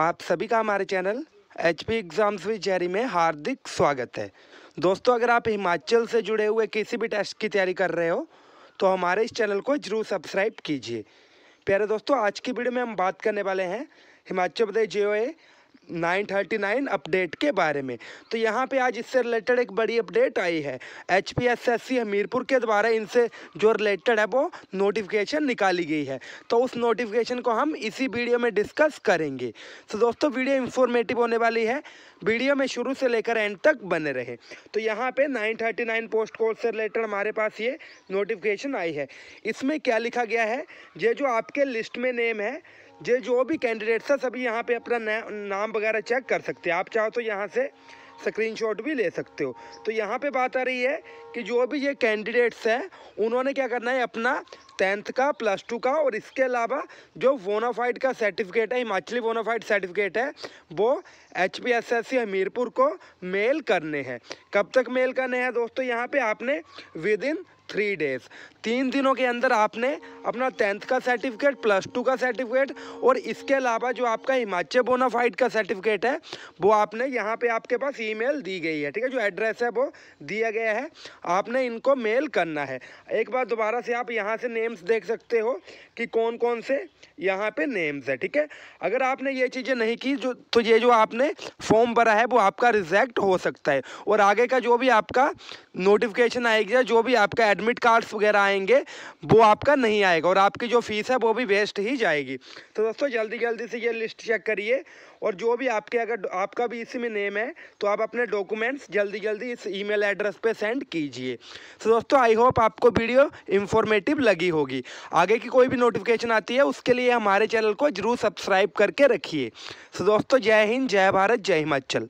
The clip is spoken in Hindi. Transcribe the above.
आप सभी का हमारे channel H P exams with Jerry में हार्दिक स्वागत है दोस्तों अगर आप हिमाचल से जुड़े हुए किसी भी टेस्ट की तैयारी कर रहे हो तो हमारे इस चैनल को जरूर सब्सक्राइब कीजिए प्यारे दोस्तों आज की वीडियो में हम बात करने वाले हैं हिमाचल प्रदेश जे 939 अपडेट के बारे में तो यहाँ पे आज इससे रिलेटेड एक बड़ी अपडेट आई है H P S S C Hamirpur के द्वारा इनसे जो रिलेटेड है वो नोटिफिकेशन निकाली गई है तो उस नोटिफिकेशन को हम इसी वीडियो में डिस्कस करेंगे तो दोस्तों वीडियो इंफॉर्मेटिव होने वाली है वीडियो में शुरू से लेकर एंड तक बने रहे तो यहाँ थर्टी नाइन पोस्ट कोड से रिलेटेड हमारे पास ये नोटिफिकेशन आई है इसमें क्या लिखा गया है ये जो आपके लिस्ट में नेम है जे जो भी कैंडिडेट्स हैं सभी यहाँ पे अपना नाम वगैरह चेक कर सकते हैं आप चाहो तो यहाँ से स्क्रीनशॉट भी ले सकते हो तो यहाँ पे बात आ रही है कि जो भी ये कैंडिडेट्स हैं उन्होंने क्या करना है अपना टेंथ का प्लस टू का और इसके अलावा जो वोनाफाइड का सर्टिफिकेट है हिमाचली वोनाफाइड सर्टिफिकेट है वो H P S S C Hamirpur को मेल करने हैं कब तक मेल करने हैं दोस्तों यहाँ पे आपने विद इन थ्री डेज तीन दिनों के अंदर आपने अपना टेंथ का सर्टिफिकेट प्लस टू का सर्टिफिकेट और इसके अलावा जो आपका हिमाचल बोनाफाइड का सर्टिफिकेट है वो आपने यहाँ पे आपके पास ईमेल दी गई है ठीक है जो एड्रेस है वो दिया गया है आपने इनको मेल करना है एक बार दोबारा से आप यहाँ से नेम्स देख सकते हो कि कौन कौन से यहाँ पे नेम्स है ठीक है अगर आपने ये चीज़ें नहीं की जो तो ये जो आपने फॉर्म भरा है वो आपका रिजेक्ट हो सकता है और आगे का जो भी आपका नोटिफिकेशन आएगा जो भी आपका एडमिट एडमिट कार्ड्स वगैरह आएंगे वो आपका नहीं आएगा और आपकी जो फीस है वो भी वेस्ट ही जाएगी तो दोस्तों जल्दी जल्दी से ये लिस्ट चेक करिए और जो भी आपके अगर आपका भी इसी में नेम है तो आप अपने डॉक्यूमेंट्स जल्दी जल्दी इस ईमेल एड्रेस पे सेंड कीजिए तो दोस्तों आई होप आपको वीडियो इन्फॉर्मेटिव लगी होगी आगे की कोई भी नोटिफिकेशन आती है उसके लिए हमारे चैनल को जरूर सब्सक्राइब करके रखिए तो दोस्तों जय हिंद जय भारत जय हिमाचल